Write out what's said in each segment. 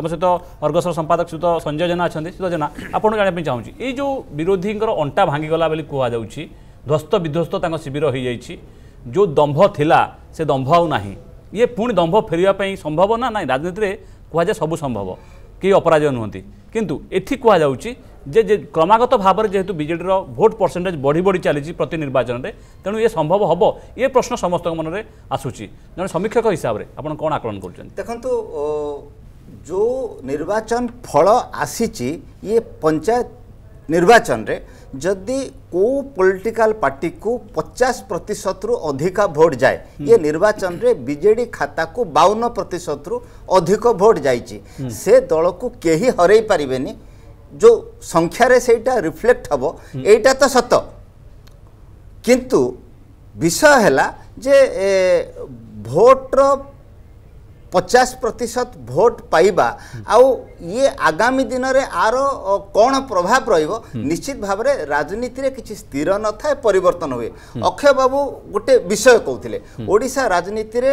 ଆମ ସହିତ ଅର୍ଗସର ସମ୍ପାଦକ ସହିତ ସଞ୍ଜୟ ଜେନା ଅଛନ୍ତି ସୁତ ଜେନା ଆପଣ ଜାଣିବା ପାଇଁ ଚାହୁଁଛି ଏଇ ଯେଉଁ ବିରୋଧୀଙ୍କର ଅଣ୍ଟା ଭାଙ୍ଗିଗଲା ବୋଲି କୁହାଯାଉଛି ଧ୍ୱସ୍ତ ବିଧ୍ୱସ୍ତ ତାଙ୍କ ଶିବିର ହୋଇଯାଇଛି ଯେଉଁ ଦମ୍ଭ ଥିଲା ସେ ଦମ୍ଭ ଆଉ ନାହିଁ ଇଏ ପୁଣି ଦମ୍ଭ ଫେରିବା ପାଇଁ ସମ୍ଭବ ନା ନାହିଁ ରାଜନୀତିରେ କୁହାଯାଏ ସବୁ ସମ୍ଭବ କେହି ଅପରାଜୟ ନୁହନ୍ତି କିନ୍ତୁ ଏଠି କୁହାଯାଉଛି ଯେ କ୍ରମାଗତ ଭାବରେ ଯେହେତୁ ବିଜେଡ଼ିର ଭୋଟ୍ ପରସେଣ୍ଟେଜ୍ ବଢ଼ି ବଢ଼ି ଚାଲିଛି ପ୍ରତି ନିର୍ବାଚନରେ ତେଣୁ ଏ ସମ୍ଭବ ହେବ ଏ ପ୍ରଶ୍ନ ସମସ୍ତଙ୍କ ମନରେ ଆସୁଛି ଜଣେ ସମୀକ୍ଷକ ହିସାବରେ ଆପଣ କ'ଣ ଆକଳନ କରୁଛନ୍ତି ଦେଖନ୍ତୁ जो निर्वाचन फल आसी ये पंचायत निर्वाचन रे जदि को पॉलिटिकल पार्टी को 50 प्रतिशत रु अधिका भोट जाए हम्म। ये निर्वाचन रे बीजेडी खाता को 52 प्रतिशत रु अधिक भोट जाइची हम्म। से दल को केही हरई पारिबेनी जो संख्या रे रिफ्लेक्ट हबो हम्म। एटा तो सत किंतु विषय है जे भोट ପଚାଶ ପ୍ରତିଶତ ଭୋଟ୍ ପାଇବା ଆଉ ଇଏ ଆଗାମୀ ଦିନରେ ଆର କ'ଣ ପ୍ରଭାବ ରହିବ ନିଶ୍ଚିତ ଭାବରେ ରାଜନୀତିରେ କିଛି ସ୍ଥିର ନଥାଏ ପରିବର୍ତ୍ତନ ହୁଏ ଅକ୍ଷୟ ବାବୁ ଗୋଟେ ବିଷୟ କହୁଥିଲେ ଓଡ଼ିଶା ରାଜନୀତିରେ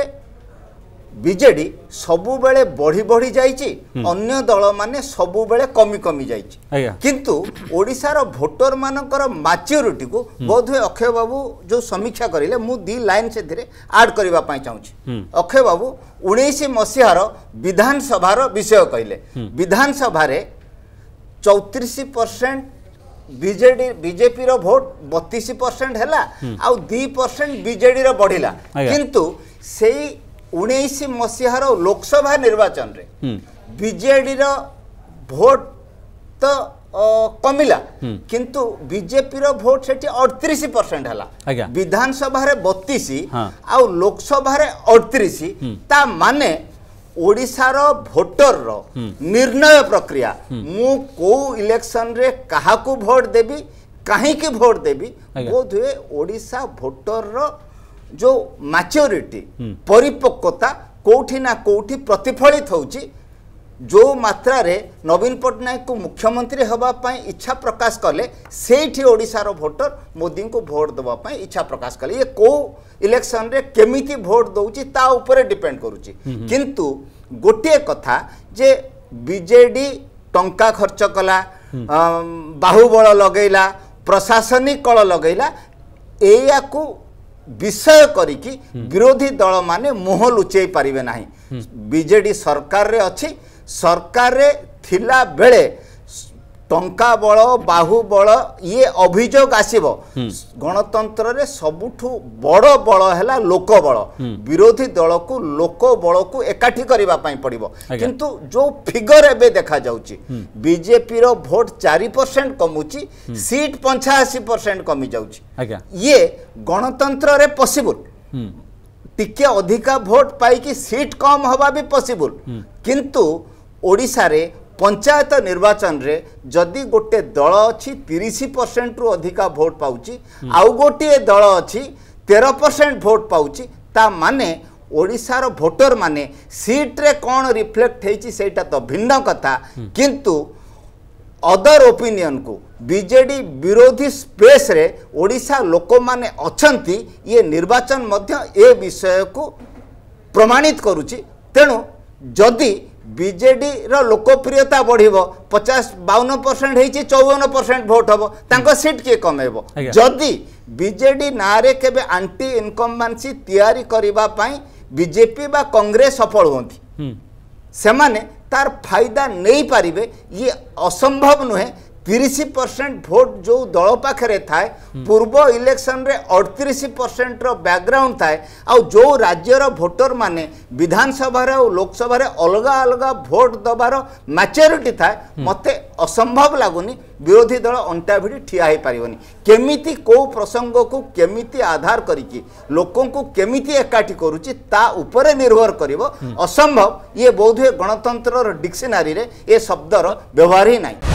ବିଜେଡ଼ି ସବୁବେଳେ ବଢି ବଢି ଯାଇଛି ଅନ୍ୟ ଦଳମାନେ ସବୁବେଳେ କମି କମି ଯାଇଛି କିନ୍ତୁ ଓଡ଼ିଶାର ଭୋଟର ମାନଙ୍କର ମାଚ୍ୟୁରିଟିକୁ ବୋଧ ହୁଏ ଅକ୍ଷୟ ବାବୁ ଯେଉଁ ସମୀକ୍ଷା କରିଲେ ମୁଁ ଦୁଇ ଲାଇନ୍ ସେଥିରେ ଆଡ୍ କରିବା ପାଇଁ ଚାହୁଁଛି ଅକ୍ଷୟ ବାବୁ ଉଣେଇଶ ମସିହାର ବିଧାନସଭାର ବିଷୟ କହିଲେ ବିଧାନସଭାରେ ଚଉତିରିଶ ପରସେଣ୍ଟ ବିଜେଡି ବିଜେପିର ଭୋଟ ବତିଶ ପରସେଣ୍ଟ ହେଲା ଆଉ ଦୁଇ ପରସେଣ୍ଟ ବିଜେଡିର ବଢିଲା କିନ୍ତୁ ସେଇ ଉଣେଇଶ ମସିହାର ଲୋକସଭା ନିର୍ବାଚନରେ ବିଜେଡିର ଭୋଟ ତ କମିଲା କିନ୍ତୁ ବିଜେପିର ଭୋଟ ସେଠି ଅଠତିରିଶ ପରସେଣ୍ଟ ହେଲା ବିଧାନସଭାରେ ବତିଶ ଆଉ ଲୋକସଭାରେ ଅଠତିରିଶ ତା ମାନେ ଓଡ଼ିଶାର ଭୋଟରର ନିର୍ଣ୍ଣୟ ପ୍ରକ୍ରିୟା ମୁଁ କୋଉ ଇଲେକ୍ସନରେ କାହାକୁ ଭୋଟ ଦେବି କାହିଁକି ଭୋଟ ଦେବି ବୋଧ ହୁଏ ଓଡ଼ିଶା ଭୋଟରର जो मैच्योरिटी परिपक्वता कोठी ना कोठी प्रतिफलित होची जो मात्रा रे नवीन पट्टनायक को मुख्यमंत्री हवा पाई इच्छा प्रकाश कले सेठी ओडिसा रो वोटर मोदी को वोट दबा पाई इच्छा प्रकाश कले ये को इलेक्शन रे केमिति वोट दउची ता ऊपर डिपेंड करूची किंतु गोटे कथा जे बीजेडी टंका खर्च कला बाहुबल लगैला प्रशासनिक कल लगैला एयाकू ବିଷୟ କରିକି ବିରୋଧୀ ଦଳମାନେ ମୁହଁ ଲୁଚାଇ ପାରିବେ ନାହିଁ ବିଜେଡ଼ି ସରକାରରେ ଅଛି ସରକାରରେ ଥିଲାବେଳେ ଟଙ୍କା ବଳ ବାହୁ ବଳ ଇଏ ଅଭିଯୋଗ ଆସିବ ଗଣତନ୍ତ୍ରରେ ସବୁଠୁ ବଡ଼ ବଳ ହେଲା ଲୋକବଳ ବିରୋଧୀ ଦଳକୁ ଲୋକବଳକୁ ଏକାଠି କରିବା ପାଇଁ ପଡ଼ିବ କିନ୍ତୁ ଯେଉଁ ଫିଗର ଏବେ ଦେଖାଯାଉଛି ବିଜେପିର ଭୋଟ ଚାରି ପରସେଣ୍ଟ କମୁଛି ସିଟ୍ ପଞ୍ଚାଅଶୀ ପରସେଣ୍ଟ କମିଯାଉଛି ଇଏ ଗଣତନ୍ତ୍ରରେ ପସିବୁଲ୍ ଟିକେ ଅଧିକା ଭୋଟ ପାଇକି ସିଟ୍ କମ୍ ହେବା ବି ପସିବୁଲ୍ କିନ୍ତୁ ଓଡ଼ିଶାରେ ପଞ୍ଚାୟତ ନିର୍ବାଚନରେ ଯଦି ଗୋଟିଏ ଦଳ ଅଛି ତିରିଶ ପରସେଣ୍ଟରୁ ଅଧିକା ଭୋଟ୍ ପାଉଛି ଆଉ ଗୋଟିଏ ଦଳ ଅଛି ତେର ପରସେଣ୍ଟ ଭୋଟ୍ ପାଉଛି ତା ମାନେ ଓଡ଼ିଶାର ଭୋଟରମାନେ ସିଟ୍ରେ କ'ଣ ରିଫ୍ଲେକ୍ଟ ହେଇଛି ସେଇଟା ତ ଭିନ୍ନ କଥା କିନ୍ତୁ ଅଦର ଓପିନିଅନ୍କୁ ବିଜେଡ଼ି ବିରୋଧୀ ସ୍ପେସ୍ରେ ଓଡ଼ିଶା ଲୋକମାନେ ଅଛନ୍ତି ଇଏ ନିର୍ବାଚନ ମଧ୍ୟ ଏ ବିଷୟକୁ ପ୍ରମାଣିତ କରୁଛି ତେଣୁ ଯଦି ବିଜେଡ଼ିର ଲୋକପ୍ରିୟତା ବଢ଼ିବ ପଚାଶ ବାଉନ ପରସେଣ୍ଟ ହେଇଛି ଚଉବନ ପରସେଣ୍ଟ ଭୋଟ ହେବ ତାଙ୍କ ସିଟ୍ କିଏ କମେଇବ ଯଦି ବିଜେଡ଼ି ନାଁରେ କେବେ ଆଣ୍ଟି ଇନକମ୍ବାନ୍ସି ତିଆରି କରିବା ପାଇଁ ବିଜେପି ବା କଂଗ୍ରେସ ସଫଳ ହୁଅନ୍ତି ସେମାନେ ତାର ଫାଇଦା ନେଇପାରିବେ ଇଏ ଅସମ୍ଭବ ନୁହେଁ ତିରିଶ ପରସେଣ୍ଟ ଭୋଟ ଯେଉଁ ଦଳ ପାଖରେ ଥାଏ ପୂର୍ବ ଇଲେକ୍ସନରେ ଅଠତିରିଶ ପରସେଣ୍ଟର ବ୍ୟାକ୍ଗ୍ରାଉଣ୍ଡ ଥାଏ ଆଉ ଯେଉଁ ରାଜ୍ୟର ଭୋଟରମାନେ ବିଧାନସଭାରେ ଆଉ ଲୋକସଭାରେ ଅଲଗା ଅଲଗା ଭୋଟ ଦେବାର ମ୍ୟାଚୁରିଟି ଥାଏ ମୋତେ ଅସମ୍ଭବ ଲାଗୁନି ବିରୋଧୀ ଦଳ ଅଣ୍ଟା ଭିଡ଼ି ଠିଆ ହୋଇପାରିବନି କେମିତି କେଉଁ ପ୍ରସଙ୍ଗକୁ କେମିତି ଆଧାର କରିକି ଲୋକଙ୍କୁ କେମିତି ଏକାଠି କରୁଛି ତା ଉପରେ ନିର୍ଭର କରିବ ଅସମ୍ଭବ ଇଏ ବୋଧ ହୁଏ ଗଣତନ୍ତ୍ରର ଡିକ୍ସନାରୀରେ ଏ ଶବ୍ଦର ବ୍ୟବହାର ହିଁ ନାହିଁ